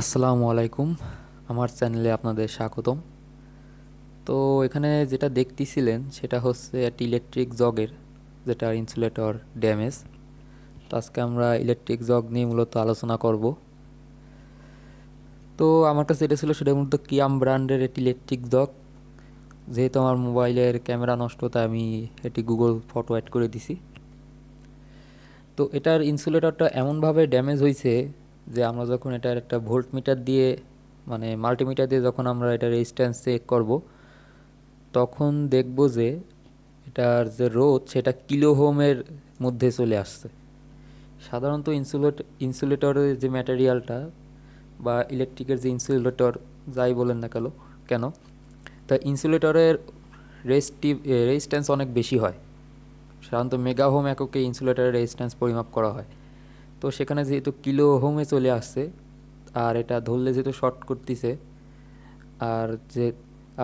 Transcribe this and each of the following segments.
আসসালামু আলাইকুম আমার চ্যানেলে আপনাদের স্বাগতম তো এখানে যেটা দেখতেছিলেন সেটা হচ্ছে একটি ইলেকট্রিক জগের যেটা ইনসুলেটর ড্যামেজ তো আজকে আমরা ইলেকট্রিক জগ নিয়ে মূলত আলোচনা করব তো আমার কাছে এটা ছিল সেটা মূলত কিয়াম ব্র্যান্ডের একটি ইলেকট্রিক জগ যেহেতু আমার মোবাইলের ক্যামেরা নষ্ট তাই আমি এটি গুগল ফটো অ্যাড করে দিছি তো এটার ইনসুলেটরটা এমনভাবে ড্যামেজ হয়েছে যে আমরা যখন এটার একটা ভোল্ট মিটার দিয়ে মানে মাল্টিমিটার দিয়ে যখন আমরা এটা রেজিস্ট্যান্স চেক করব তখন দেখব যে এটার যে রোধ সেটা কিলো হোমের মধ্যে চলে আসছে সাধারণত ইনসুলেট ইনসুলেটরের যে ম্যাটেরিয়ালটা বা ইলেকট্রিকের যে ইনসুলেটর যাই বলেন না কেন কেন তা ইনসুলেটরের রেজিস্টিভ রেজিস্ট্যান্স অনেক বেশি হয় সাধারণত মেগা হোম এককে ইনসুলেটরের রেজিস্ট্যান্স পরিমাপ করা হয় তো সেখানে যেহেতু কিলো হোমে চলে আসছে আর এটা ধরলে যেহেতু শর্ট করতেছে আর যে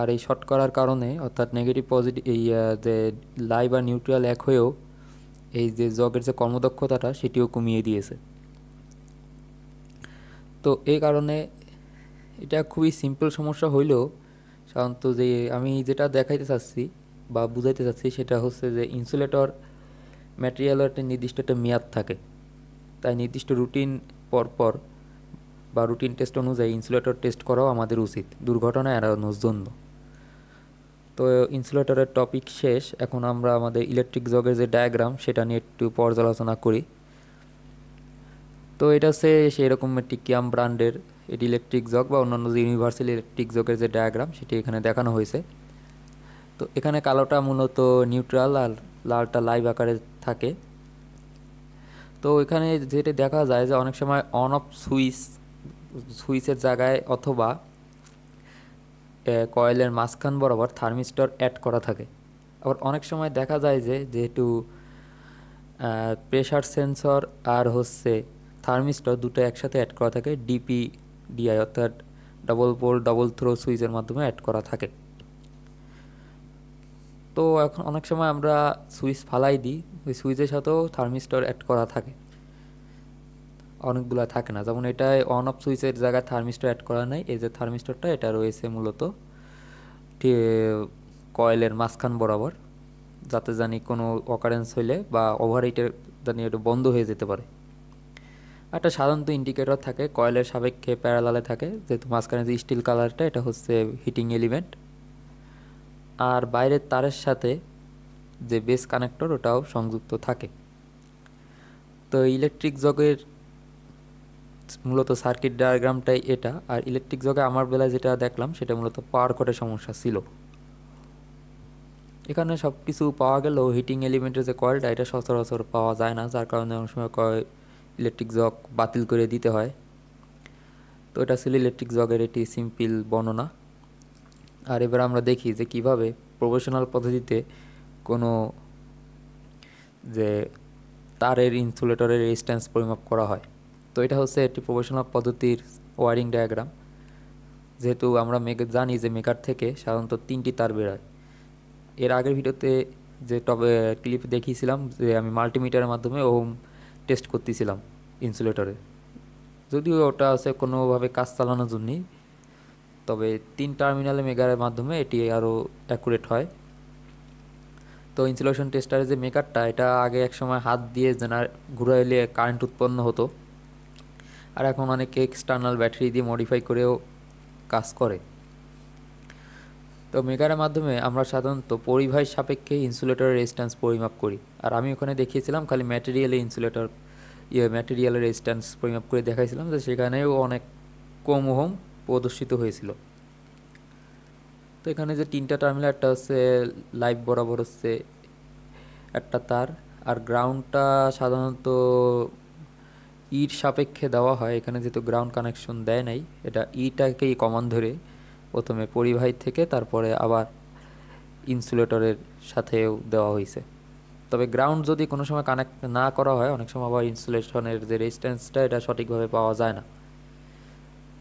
আর এই শর্ট করার কারণে অর্থাৎ নেগেটিভ পজিটিভ এই যে লাইভ আর নিউট্রাল এক হয়েও এই যে জগের যে কর্মদক্ষতাটা সেটিও কমিয়ে দিয়েছে তো এই কারণে এটা খুবই সিম্পল সমস্যা হইলেও সাধারণত যে আমি যেটা দেখাইতে চাচ্ছি বা বুঝাইতে চাচ্ছি সেটা হচ্ছে যে ইনসুলেটর ম্যাটেরিয়ালের একটা নির্দিষ্ট একটা মেয়াদ থাকে তাই নির্দিষ্ট রুটিন পরপর বা রুটিন টেস্ট অনুযায়ী ইনসুলেটর টেস্ট করাও আমাদের উচিত দুর্ঘটনা এড়ানোর জন্য তো ইনসুলেটরের টপিক শেষ এখন আমরা আমাদের ইলেকট্রিক জগের যে ডায়াগ্রাম সেটা নিয়ে একটু পর্যালোচনা করি তো এটা হচ্ছে রকম একটি কিয়াম ব্র্যান্ডের এটি ইলেকট্রিক জগ বা অন্যান্য যে ইউনিভার্সাল ইলেকট্রিক জগের যে ডায়াগ্রাম সেটি এখানে দেখানো হয়েছে তো এখানে কালোটা মূলত নিউট্রাল আর লালটা লাইভ আকারে থাকে তো এখানে যেটা দেখা যায় যে অনেক সময় অন অফ সুইচ সুইচের জায়গায় অথবা কয়েলের মাঝখান বরাবর থার্মিস্টর অ্যাড করা থাকে আবার অনেক সময় দেখা যায় যে যেহেতু প্রেশার সেন্সর আর হচ্ছে থার্মিস্টর দুটো একসাথে অ্যাড করা থাকে ডিপি ডিআই অর্থাৎ ডবল পোল ডবল থ্রো সুইচের মাধ্যমে অ্যাড করা থাকে তো এখন অনেক সময় আমরা সুইচ ফালাই দিই ওই সুইচের সাথেও থার্মিস্টর অ্যাড করা থাকে অনেকগুলো থাকে না যেমন এটায় অন অফ সুইচের জায়গায় থার্মিস্টর অ্যাড করা নাই এই যে থার্মিস্টরটা এটা রয়েছে মূলত কয়েলের মাঝখান বরাবর যাতে জানি কোনো অকারেন্স হইলে বা ওভার হিটের জানি এটা বন্ধ হয়ে যেতে পারে একটা সাধারণত ইন্ডিকেটর থাকে কয়েলের সাপেক্ষে প্যারালালে থাকে যেহেতু মাঝখানে যে স্টিল কালারটা এটা হচ্ছে হিটিং এলিমেন্ট আর বাইরের তারের সাথে যে বেস কানেক্টর ওটাও সংযুক্ত থাকে তো ইলেকট্রিক জগের মূলত সার্কিট ডায়াগ্রামটাই এটা আর ইলেকট্রিক জগে আমার বেলায় যেটা দেখলাম সেটা মূলত পাওয়ার কটের সমস্যা ছিল এখানে সব কিছু পাওয়া গেলেও হিটিং এলিমেন্টের যে কয়েলটা এটা সচরাচর পাওয়া যায় না যার কারণে অনেক সময় কয় ইলেকট্রিক জগ বাতিল করে দিতে হয় তো এটা ছিল ইলেকট্রিক জগের একটি সিম্পল বর্ণনা আর এবার আমরা দেখি যে কিভাবে প্রফেশনাল পদ্ধতিতে কোনো যে তারের ইনসুলেটরের রেজিস্ট্যান্স পরিমাপ করা হয় তো এটা হচ্ছে একটি প্রফেশনাল পদ্ধতির ওয়ারিং ডায়াগ্রাম যেহেতু আমরা জানি যে মেকার থেকে সাধারণত তিনটি তার বেরোয় এর আগের ভিডিওতে যে টবে ক্লিপ দেখিয়েছিলাম যে আমি মাল্টিমিটারের মাধ্যমে ওম টেস্ট করতেছিলাম ইনসুলেটরে যদিও ওটা আছে কোনোভাবে কাজ চালানোর জন্যই তবে তিন টার্মিনালে মেগারের মাধ্যমে এটি আরও অ্যাকুরেট হয় তো ইনসুলেশন টেস্টারের যে মেকারটা এটা আগে এক সময় হাত দিয়ে জেনার ঘুরাইলে কারেন্ট উৎপন্ন হতো আর এখন অনেকে এক্সটার্নাল ব্যাটারি দিয়ে মডিফাই করেও কাজ করে তো মেকারের মাধ্যমে আমরা সাধারণত পরিবাহী সাপেক্ষে ইনসুলেটরের রেজিস্ট্যান্স পরিমাপ করি আর আমি ওখানে দেখিয়েছিলাম খালি ম্যাটেরিয়ালে ইনসুলেটর ইয়ে ম্যাটেরিয়ালের রেজিস্ট্যান্স পরিমাপ করে দেখাইছিলাম যে সেখানেও অনেক কম হোম প্রদর্শিত হয়েছিল তো এখানে যে তিনটা টার্মিনাল একটা হচ্ছে লাইভ বরাবর হচ্ছে একটা তার আর গ্রাউন্ডটা সাধারণত ইট সাপেক্ষে দেওয়া হয় এখানে যেহেতু গ্রাউন্ড কানেকশন দেয় নাই এটা ইটাকেই কমান ধরে প্রথমে পরিবাহী থেকে তারপরে আবার ইনসুলেটরের সাথেও দেওয়া হয়েছে তবে গ্রাউন্ড যদি কোনো সময় কানেক্ট না করা হয় অনেক সময় আবার ইনসুলেশনের যে রেজিস্ট্যান্সটা এটা সঠিকভাবে পাওয়া যায় না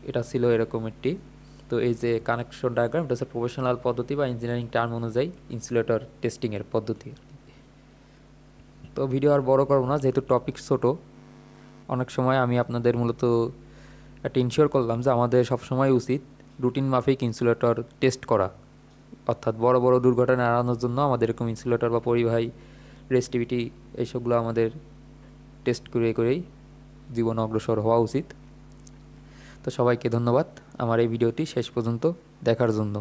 এটা ছিল এরকম একটি তো এই যে কানেকশন ডায়াগ্রাম এটা হচ্ছে প্রফেশনাল পদ্ধতি বা ইঞ্জিনিয়ারিং টার্ম অনুযায়ী ইনসুলেটর টেস্টিংয়ের পদ্ধতি তো ভিডিও আর বড় করবো না যেহেতু টপিক ছোটো অনেক সময় আমি আপনাদের মূলত একটা ইনশিওর করলাম যে আমাদের সবসময় উচিত রুটিন মাফিক ইনসুলেটর টেস্ট করা অর্থাৎ বড় বড় দুর্ঘটনা এড়ানোর জন্য আমাদের এরকম ইনসুলেটর বা পরিবাহী রেস্টিভিটি এইসবগুলো আমাদের টেস্ট করে করেই জীবন অগ্রসর হওয়া উচিত তো সবাইকে ধন্যবাদ আমার এই ভিডিওটি শেষ পর্যন্ত দেখার জন্য